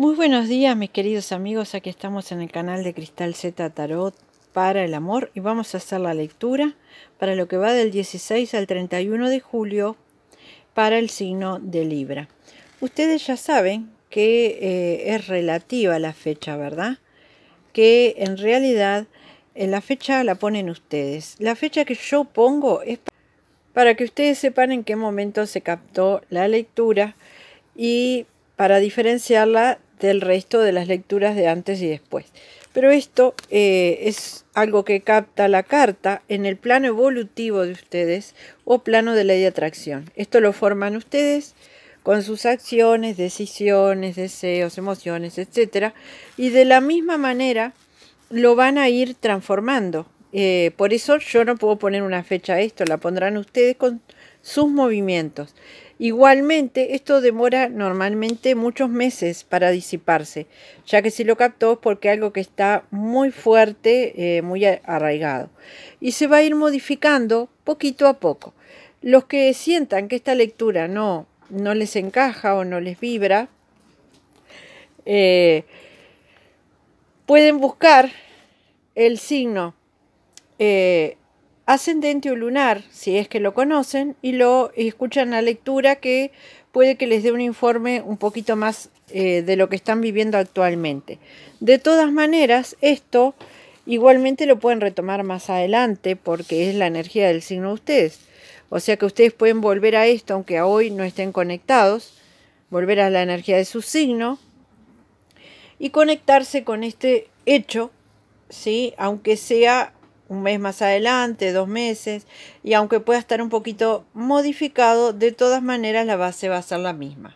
Muy buenos días mis queridos amigos, aquí estamos en el canal de Cristal Z Tarot para el amor y vamos a hacer la lectura para lo que va del 16 al 31 de julio para el signo de Libra. Ustedes ya saben que eh, es relativa la fecha, ¿verdad? Que en realidad en eh, la fecha la ponen ustedes. La fecha que yo pongo es para que ustedes sepan en qué momento se captó la lectura y para diferenciarla del resto de las lecturas de antes y después. Pero esto eh, es algo que capta la carta en el plano evolutivo de ustedes o plano de ley de atracción. Esto lo forman ustedes con sus acciones, decisiones, deseos, emociones, etc. Y de la misma manera lo van a ir transformando. Eh, por eso yo no puedo poner una fecha a esto, la pondrán ustedes con sus movimientos. Igualmente, esto demora normalmente muchos meses para disiparse, ya que si lo captó es porque algo que está muy fuerte, eh, muy arraigado. Y se va a ir modificando poquito a poco. Los que sientan que esta lectura no, no les encaja o no les vibra, eh, pueden buscar el signo eh, ascendente o lunar, si es que lo conocen, y lo escuchan la lectura que puede que les dé un informe un poquito más eh, de lo que están viviendo actualmente. De todas maneras, esto igualmente lo pueden retomar más adelante porque es la energía del signo de ustedes. O sea que ustedes pueden volver a esto, aunque hoy no estén conectados, volver a la energía de su signo y conectarse con este hecho, ¿sí? aunque sea un mes más adelante, dos meses, y aunque pueda estar un poquito modificado, de todas maneras la base va a ser la misma.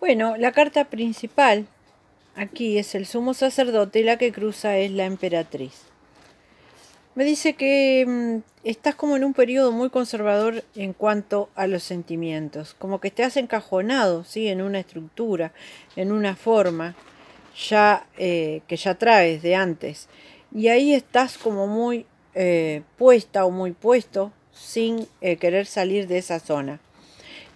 Bueno, la carta principal aquí es el sumo sacerdote y la que cruza es la emperatriz. Me dice que mm, estás como en un periodo muy conservador en cuanto a los sentimientos, como que te has encajonado ¿sí? en una estructura, en una forma ya, eh, que ya traes de antes y ahí estás como muy eh, puesta o muy puesto sin eh, querer salir de esa zona.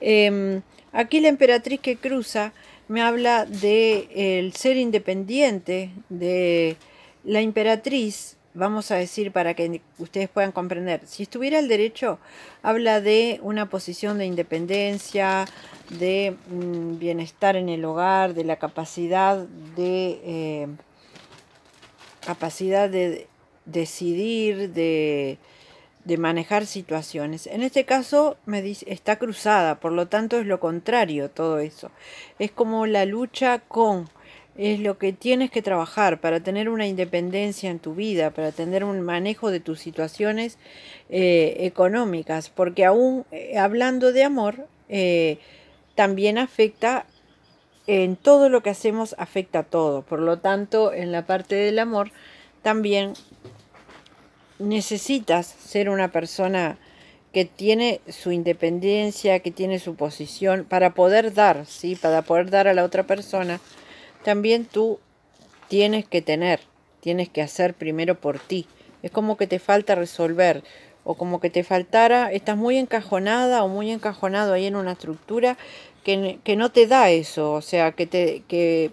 Em, aquí la emperatriz que cruza me habla de el ser independiente, de la emperatriz. vamos a decir para que ustedes puedan comprender, si estuviera el derecho, habla de una posición de independencia, de mm, bienestar en el hogar, de la capacidad de eh, capacidad de decidir, de, manejar situaciones. En este caso me dice, está cruzada, por lo tanto es lo contrario todo eso. Es como la lucha con, es lo que tienes que trabajar para tener una independencia en tu vida, para tener un manejo de tus situaciones eh, económicas, porque aún eh, hablando de amor, eh, también afecta en todo lo que hacemos afecta a todo. Por lo tanto, en la parte del amor también necesitas ser una persona que tiene su independencia, que tiene su posición, para poder dar, ¿sí? Para poder dar a la otra persona, también tú tienes que tener, tienes que hacer primero por ti. Es como que te falta resolver o como que te faltara, estás muy encajonada o muy encajonado ahí en una estructura que, no te da eso, o sea, que, te, que,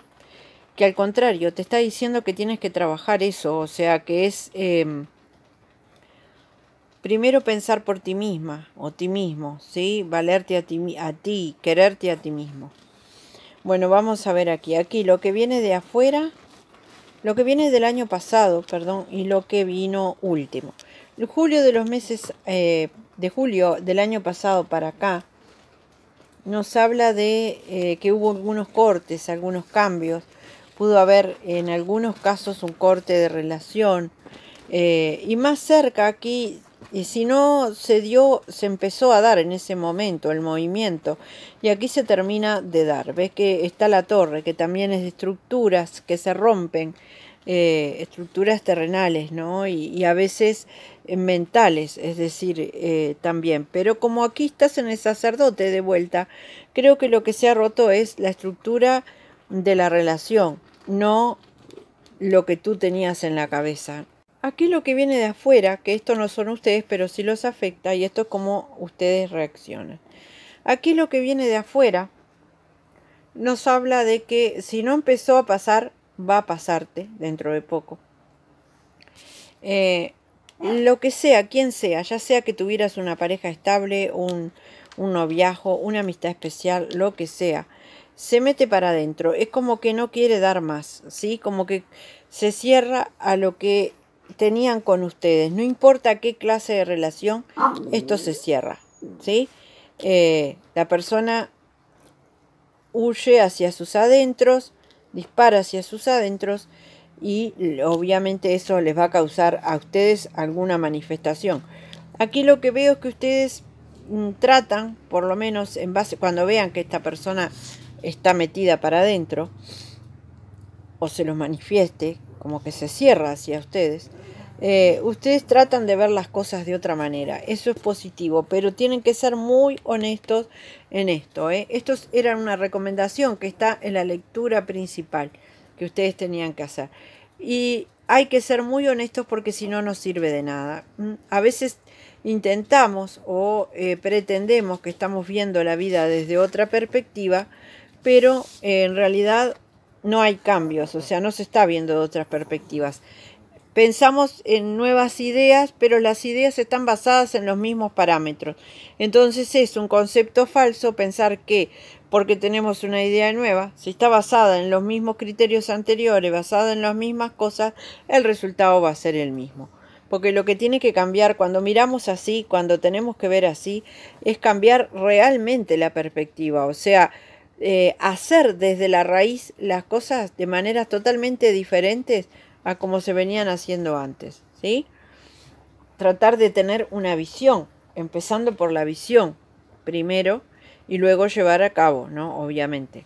al contrario, te está diciendo que tienes que trabajar eso, o sea, que es em, primero pensar por ti misma o ti mismo, ¿sí? Valerte a ti, a ti, quererte a ti mismo. Bueno, vamos a ver aquí, aquí lo que viene de afuera, lo que viene del año pasado, perdón, y lo que vino último. El julio de los meses eh, de julio del año pasado para acá nos habla de eh, que hubo algunos cortes, algunos cambios. Pudo haber en algunos casos un corte de relación. Eh, y más cerca aquí, y si no se dio, se empezó a dar en ese momento el movimiento. Y aquí se termina de dar. Ves que está la torre, que también es de estructuras que se rompen. Eh, estructuras terrenales, ¿no? Y, a veces eh, mentales, es decir, eh, también. Pero como aquí estás en el sacerdote de vuelta, creo que lo que se ha roto es la estructura de la relación, no lo que tú tenías en la cabeza. Aquí lo que viene de afuera, que esto no son ustedes, pero sí los afecta y esto es como ustedes reaccionan. Aquí lo que viene de afuera nos habla de que si no empezó a pasar va a pasarte dentro de poco. Eh, lo que sea, quien sea, ya sea que tuvieras una pareja estable, un, un noviajo, una amistad especial, lo que sea, se mete para adentro. Es como que no quiere dar más, ¿sí? Como que se cierra a lo que tenían con ustedes. No importa qué clase de relación, esto se cierra, ¿sí? Eh, la persona huye hacia sus adentros, dispara hacia sus adentros y obviamente eso les va a causar a ustedes alguna manifestación. Aquí lo que veo es que ustedes mm, tratan, por lo menos en base, cuando vean que esta persona está metida para adentro, o se los manifieste, como que se cierra hacia ustedes, eh, ustedes tratan de ver las cosas de otra manera, eso es positivo, pero tienen que ser muy honestos en esto. ¿eh? Estos eran una recomendación que está en la lectura principal que ustedes tenían que hacer. Y hay que ser muy honestos porque si no, no sirve de nada. Mm, a veces intentamos o eh, pretendemos que estamos viendo la vida desde otra perspectiva, pero en realidad no hay cambios, o sea, no se está viendo de otras perspectivas. Pensamos en nuevas ideas, pero las ideas están basadas en los mismos parámetros. Entonces es un concepto falso pensar que porque tenemos una idea nueva, si está basada en los mismos criterios anteriores, basada en las mismas cosas, el resultado va a ser el mismo. Porque lo que tiene que cambiar cuando miramos así, cuando tenemos que ver así, es cambiar realmente la perspectiva, o sea, eh, hacer desde la raíz las cosas de maneras totalmente diferentes a como se venían haciendo antes, ¿sí? Tratar de tener una visión, empezando por la visión primero y luego llevar a cabo, ¿no? Obviamente.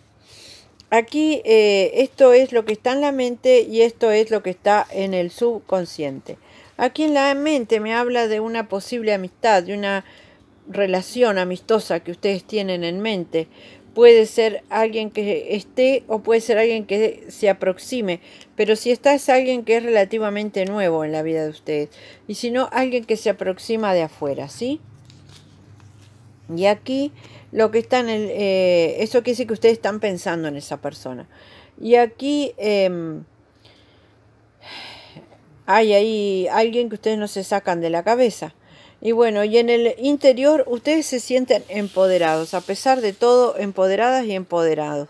Aquí eh, esto es lo que está en la mente y esto es lo que está en el subconsciente. Aquí en la mente me habla de una posible amistad, de una relación amistosa que ustedes tienen en mente, puede ser alguien que esté o puede ser alguien que se aproxime, pero si está es alguien que es relativamente nuevo en la vida de ustedes y si no, alguien que se aproxima de afuera, ¿sí? Y aquí lo que está en el, eh, eso quiere decir que ustedes están pensando en esa persona. Y aquí em, hay ahí alguien que ustedes no se sacan de la cabeza. Y bueno, y en el interior ustedes se sienten empoderados, a pesar de todo, empoderadas y empoderados.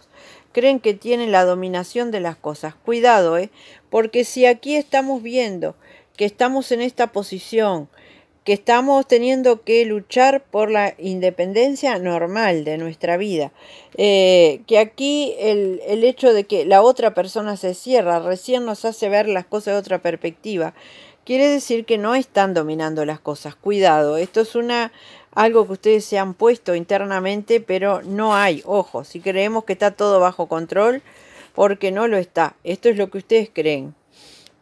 Creen que tienen la dominación de las cosas. Cuidado, ¿eh? Porque si aquí estamos viendo que estamos en esta posición, que estamos teniendo que luchar por la independencia normal de nuestra vida. Eh, que aquí el, el hecho de que la otra persona se cierra recién nos hace ver las cosas de otra perspectiva quiere decir que no están dominando las cosas. Cuidado, esto es una algo que ustedes se han puesto internamente, pero no hay, ojo, si creemos que está todo bajo control, porque no lo está. Esto es lo que ustedes creen.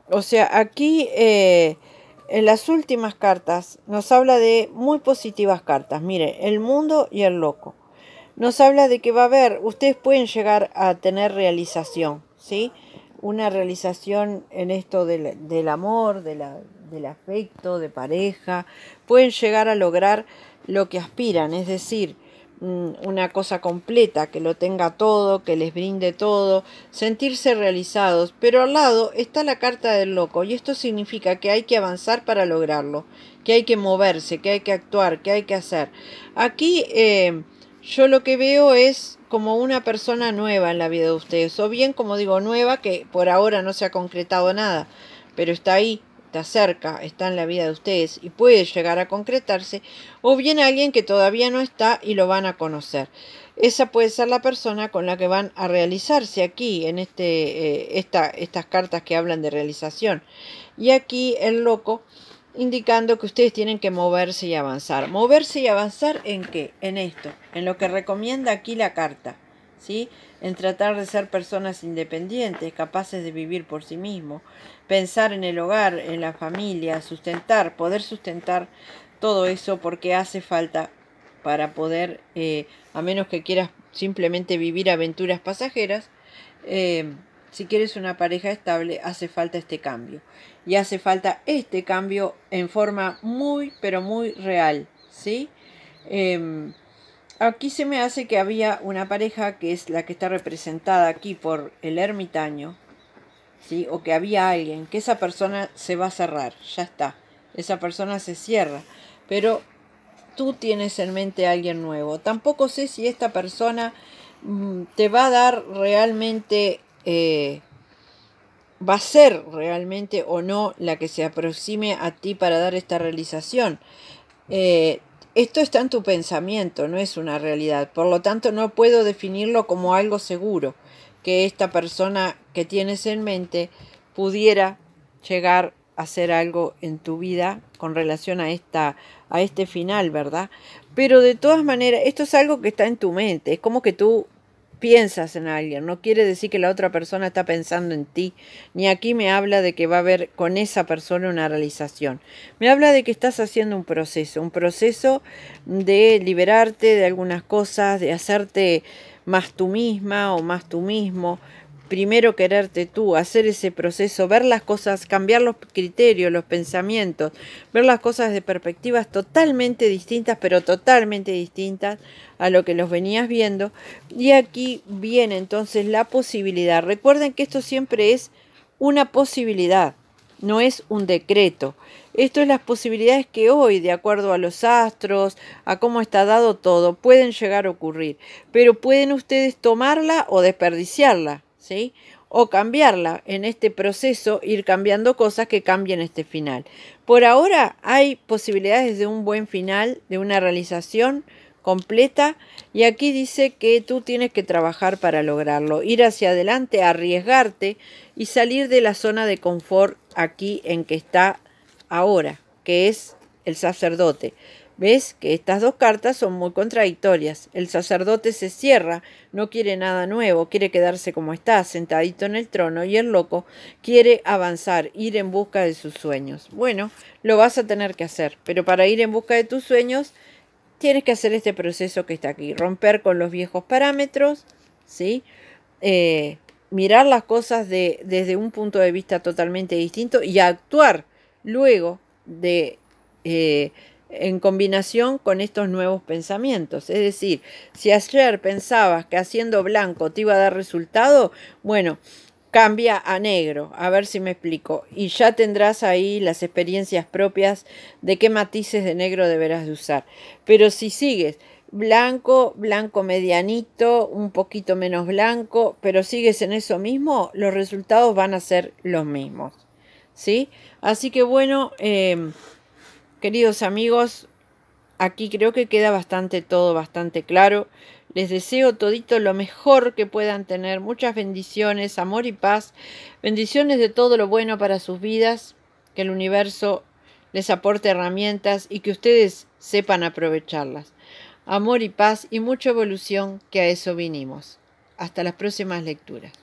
O sea, aquí eh, en las últimas cartas nos habla de muy positivas cartas. Mire, el mundo y el loco. Nos habla de que va a haber, ustedes pueden llegar a tener realización, ¿sí? sí una realización en esto del, amor, de del afecto, de pareja, pueden llegar a lograr lo que aspiran, es decir, mm, una cosa completa, que lo tenga todo, que les brinde todo, sentirse realizados, pero al lado está la carta del loco y esto significa que hay que avanzar para lograrlo, que hay que moverse, que hay que actuar, que hay que hacer. Aquí eh, yo lo que veo es como una persona nueva en la vida de ustedes, o bien, como digo, nueva, que por ahora no se ha concretado nada, pero está ahí, está cerca, está en la vida de ustedes y puede llegar a concretarse, o bien alguien que todavía no está y lo van a conocer. Esa puede ser la persona con la que van a realizarse aquí, en este, eh, estas cartas que hablan de realización. Y aquí el loco indicando que ustedes tienen que moverse y avanzar. ¿Moverse y avanzar en qué? En esto, en lo que recomienda aquí la carta, ¿sí? En tratar de ser personas independientes, capaces de vivir por sí mismos, pensar en el hogar, en la familia, sustentar, poder sustentar todo eso porque hace falta para poder, eh, a menos que quieras simplemente vivir aventuras pasajeras, eh, si quieres una pareja estable, hace falta este cambio. Y hace falta este cambio en forma muy, pero muy real. ¿Sí? Em, aquí se me hace que había una pareja que es la que está representada aquí por el ermitaño. ¿Sí? O que había alguien, que esa persona se va a cerrar. Ya está. Esa persona se cierra. Pero tú tienes en mente a alguien nuevo. Tampoco sé si esta persona mm, te va a dar realmente eh, va a ser realmente o no la que se aproxime a ti para dar esta realización. Eh, esto está en tu pensamiento, no es una realidad. Por lo tanto, no puedo definirlo como algo seguro, que esta persona que tienes en mente pudiera llegar a hacer algo en tu vida con relación a, esta, a este final, ¿verdad? Pero de todas maneras, esto es algo que está en tu mente, es como que tú piensas en alguien, no quiere decir que la otra persona está pensando en ti, ni aquí me habla de que va a haber con esa persona una realización. Me habla de que estás haciendo un proceso, un proceso de liberarte de algunas cosas, de hacerte más tú misma o más tú mismo, primero quererte tú, hacer ese proceso, ver las cosas, cambiar los criterios, los pensamientos, ver las cosas de perspectivas totalmente distintas, pero totalmente distintas a lo que los venías viendo. Y aquí viene entonces la posibilidad. Recuerden que esto siempre es una posibilidad, no es un decreto. Esto es las posibilidades que hoy, de acuerdo a los astros, a cómo está dado todo, pueden llegar a ocurrir. Pero pueden ustedes tomarla o desperdiciarla. O cambiarla, en este proceso ir cambiando cosas que cambien este final. Por ahora hay posibilidades de un buen final, de una realización completa y aquí dice que tú tienes que trabajar para lograrlo, ir hacia adelante, arriesgarte y salir de la zona de confort aquí en que está ahora, que es el sacerdote. ¿Ves que estas dos cartas son muy contradictorias? El sacerdote se cierra, no quiere nada nuevo, quiere quedarse como está, sentadito en el trono, y el loco quiere avanzar, ir en busca de sus sueños. Bueno, lo vas a tener que hacer, pero para ir en busca de tus sueños, tienes que hacer este proceso que está aquí, romper con los viejos parámetros, ¿sí? Eh, mirar las cosas desde un punto de vista totalmente distinto y actuar luego de eh, en combinación con estos nuevos pensamientos. Es decir, si ayer pensabas que haciendo blanco te iba a dar resultado, bueno, cambia a negro, a ver si me explico, y ya tendrás ahí las experiencias propias de qué matices de negro deberás de usar. Pero si sigues blanco, blanco medianito, un poquito menos blanco, pero sigues en eso mismo, los resultados van a ser los mismos. ¿Sí? Así que bueno, eh, Queridos amigos, aquí creo que queda bastante todo, bastante claro. Les deseo todito lo mejor que puedan tener, muchas bendiciones, amor y paz, bendiciones de todo lo bueno para sus vidas, que el universo les aporte herramientas y que ustedes sepan aprovecharlas. Amor y paz y mucha evolución, que a eso vinimos. Hasta las próximas lecturas.